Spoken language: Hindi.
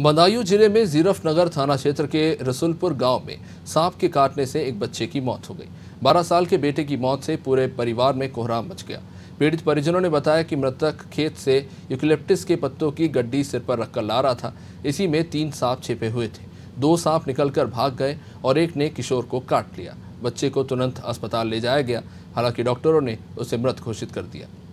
बदायूं जिले में जीरफ नगर थाना क्षेत्र के रसुलपुर गांव में सांप के काटने से एक बच्चे की मौत हो गई 12 साल के बेटे की मौत से पूरे परिवार में कोहराम मच गया पीड़ित परिजनों ने बताया कि मृतक खेत से यूकलिप्टिस के पत्तों की गड्डी सिर पर रखकर ला रहा था इसी में तीन सांप छिपे हुए थे दो सांप निकलकर भाग गए और एक ने किशोर को काट लिया बच्चे को तुरंत अस्पताल ले जाया गया हालांकि डॉक्टरों ने उसे मृत घोषित कर दिया